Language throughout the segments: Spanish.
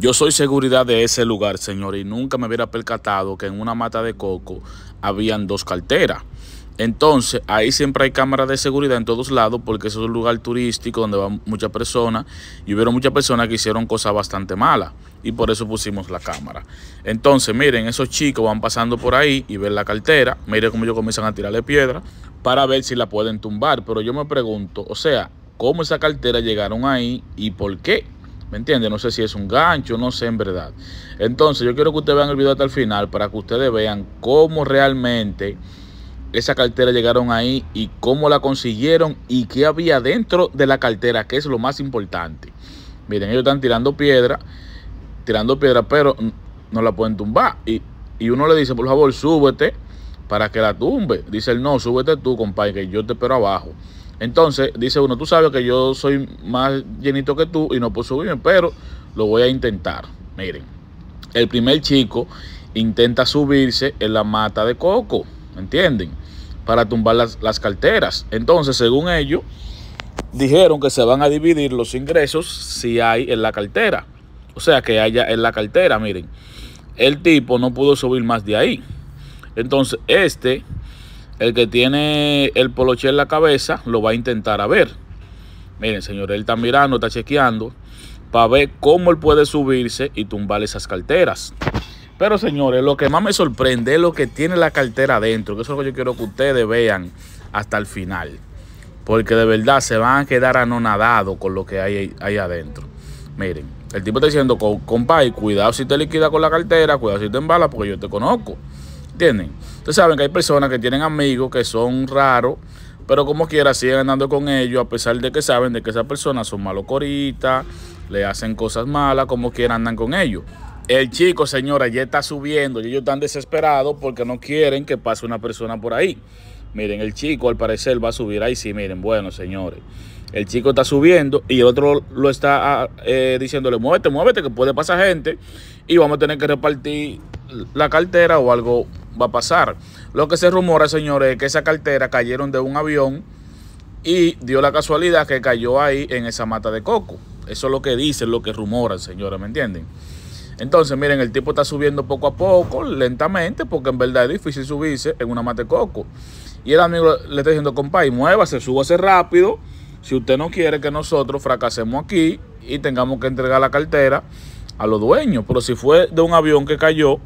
Yo soy seguridad de ese lugar, señor, y nunca me hubiera percatado que en una mata de coco habían dos carteras. Entonces, ahí siempre hay cámaras de seguridad en todos lados porque eso es un lugar turístico donde van muchas personas y hubieron muchas personas que hicieron cosas bastante malas y por eso pusimos la cámara. Entonces, miren, esos chicos van pasando por ahí y ven la cartera, miren cómo ellos comienzan a tirarle piedra para ver si la pueden tumbar, pero yo me pregunto, o sea, ¿cómo esa cartera llegaron ahí y por qué? ¿Me entiende? No sé si es un gancho, no sé en verdad. Entonces, yo quiero que ustedes vean el video hasta el final para que ustedes vean cómo realmente esa cartera llegaron ahí y cómo la consiguieron y qué había dentro de la cartera, que es lo más importante. Miren, ellos están tirando piedra, tirando piedra, pero no la pueden tumbar. Y, y uno le dice, por favor, súbete para que la tumbe. Dice él, no, súbete tú, compadre, que yo te espero abajo. Entonces dice uno, tú sabes que yo soy más llenito que tú y no puedo subirme, pero lo voy a intentar. Miren, el primer chico intenta subirse en la mata de coco, ¿entienden? Para tumbar las, las carteras. Entonces, según ellos, dijeron que se van a dividir los ingresos si hay en la cartera. O sea, que haya en la cartera, miren. El tipo no pudo subir más de ahí. Entonces, este el que tiene el poloche en la cabeza lo va a intentar a ver. Miren, señores, él está mirando, está chequeando para ver cómo él puede subirse y tumbar esas carteras. Pero señores, lo que más me sorprende es lo que tiene la cartera adentro, que eso es lo que yo quiero que ustedes vean hasta el final. Porque de verdad se van a quedar anonadados con lo que hay ahí adentro. Miren, el tipo está diciendo, compadre, cuidado si te liquida con la cartera, cuidado si te embala, porque yo te conozco. ¿Entienden? Ustedes saben que hay personas que tienen amigos que son raros, pero como quiera siguen andando con ellos, a pesar de que saben de que esas personas son malocoritas, le hacen cosas malas, como quiera andan con ellos. El chico, señora, ya está subiendo y ellos están desesperados porque no quieren que pase una persona por ahí. Miren, el chico al parecer va a subir ahí, sí, miren, bueno, señores. El chico está subiendo y el otro lo está ah, eh, diciéndole, muévete, muévete, que puede pasar gente y vamos a tener que repartir la cartera o algo va a pasar. Lo que se rumora, señores, es que esa cartera cayeron de un avión y dio la casualidad que cayó ahí en esa mata de coco. Eso es lo que dicen, lo que rumoran, señores, ¿me entienden? Entonces, miren, el tipo está subiendo poco a poco, lentamente, porque en verdad es difícil subirse en una mata de coco. Y el amigo le está diciendo, compadre, muévase, súbase rápido. Si usted no quiere que nosotros fracasemos aquí y tengamos que entregar la cartera a los dueños. Pero si fue de un avión que cayó,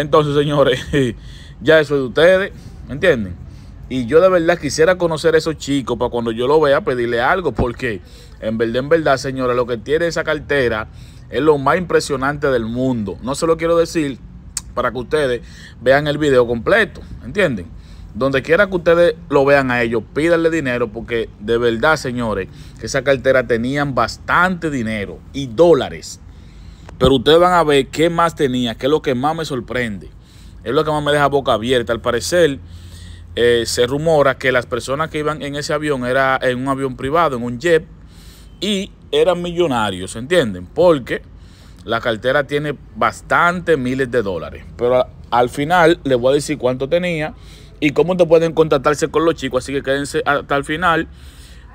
entonces, señores, ya eso es de ustedes, ¿me entienden? Y yo de verdad quisiera conocer a esos chicos para cuando yo lo vea pedirle algo, porque en verdad, en verdad, señores, lo que tiene esa cartera es lo más impresionante del mundo. No se lo quiero decir para que ustedes vean el video completo, ¿entienden? Donde quiera que ustedes lo vean a ellos, pídanle dinero porque de verdad, señores, que esa cartera tenían bastante dinero y dólares, pero ustedes van a ver qué más tenía, qué es lo que más me sorprende. Es lo que más me deja boca abierta. Al parecer, eh, se rumora que las personas que iban en ese avión era en un avión privado, en un jet, y eran millonarios, ¿se ¿entienden? Porque la cartera tiene bastantes miles de dólares. Pero al final les voy a decir cuánto tenía y cómo te pueden contactarse con los chicos. Así que quédense hasta el final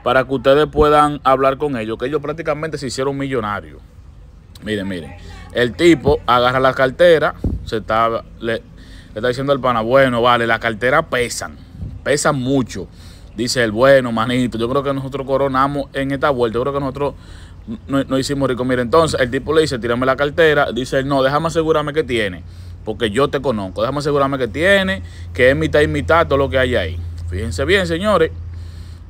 para que ustedes puedan hablar con ellos, que ellos prácticamente se hicieron millonarios. Miren, miren. El tipo agarra la cartera, se está, le, está diciendo al pana, bueno, vale, la cartera pesan, pesan mucho. Dice el bueno, manito, yo creo que nosotros coronamos en esta vuelta, yo creo que nosotros no, hicimos rico. Mire, entonces el tipo le dice, tírame la cartera, dice no, déjame asegurarme que tiene, porque yo te conozco, déjame asegurarme que tiene, que es mitad y mitad todo lo que hay ahí. Fíjense bien, señores.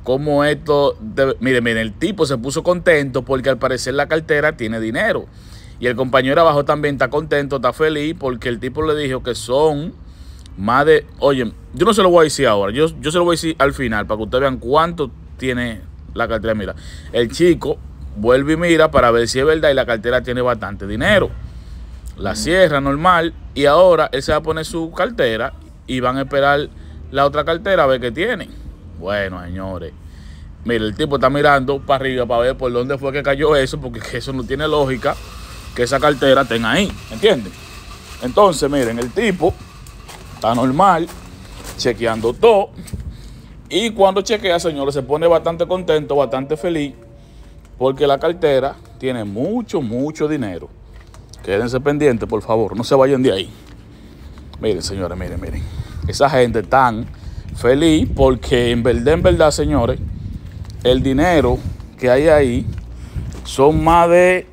Como esto... Mire, mire el tipo se puso contento porque al parecer la cartera tiene dinero. Y el compañero abajo también está contento, está feliz porque el tipo le dijo que son más de... Oye, yo no se lo voy a decir ahora, yo, yo se lo voy a decir al final para que ustedes vean cuánto tiene la cartera. Mira, el chico vuelve y mira para ver si es verdad y la cartera tiene bastante dinero. La cierra normal y ahora él se va a poner su cartera y van a esperar la otra cartera a ver qué tienen bueno, señores. Mire, el tipo está mirando para arriba para ver por dónde fue que cayó eso, porque eso no tiene lógica que esa cartera tenga ahí, ¿entienden? Entonces, miren, el tipo está normal, chequeando todo. Y cuando chequea, señores, se pone bastante contento, bastante feliz, porque la cartera tiene mucho, mucho dinero. Quédense pendientes, por favor, no se vayan de ahí. Miren, señores, miren, miren. Esa gente tan feliz porque en verdad, en verdad, señores, el dinero que hay ahí son más de,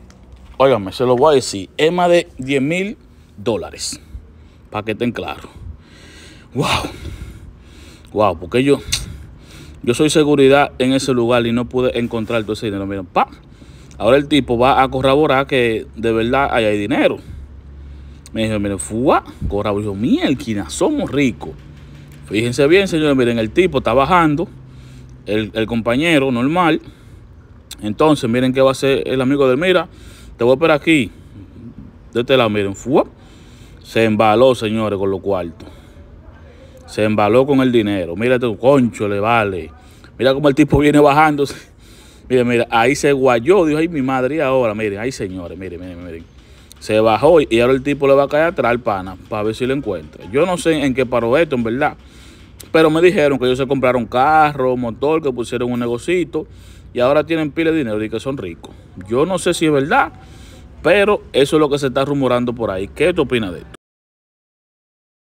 óigame, se lo voy a decir, es más de 10 mil dólares. Para que estén claros. Wow. Wow, porque yo, yo soy seguridad en ese lugar y no pude encontrar todo ese dinero. pa. Ahora el tipo va a corroborar que de verdad hay, hay dinero. Me dijo, mire, fua, corroboró, mierda, somos ricos. Fíjense bien, señores, miren, el tipo está bajando, el, compañero normal. Entonces, miren qué va a hacer el amigo de mira. Te voy a esperar aquí. De este lado, miren. Se embaló, señores, con los cuartos. Se embaló con el dinero. Mira tu concho, le vale. Mira cómo el tipo viene bajándose. Miren, mira, ahí se guayó. Dijo, ay, mi madre, y ahora, miren, ahí, señores, miren, miren, miren. Se bajó y ahora el tipo le va a caer atrás al pana para ver si lo encuentra. Yo no sé en qué paró esto, en verdad. Pero me dijeron que ellos se compraron carro, motor, que pusieron un negocito y ahora tienen pila de dinero y que son ricos. Yo no sé si es verdad, pero eso es lo que se está rumorando por ahí. ¿Qué tú opinas de esto?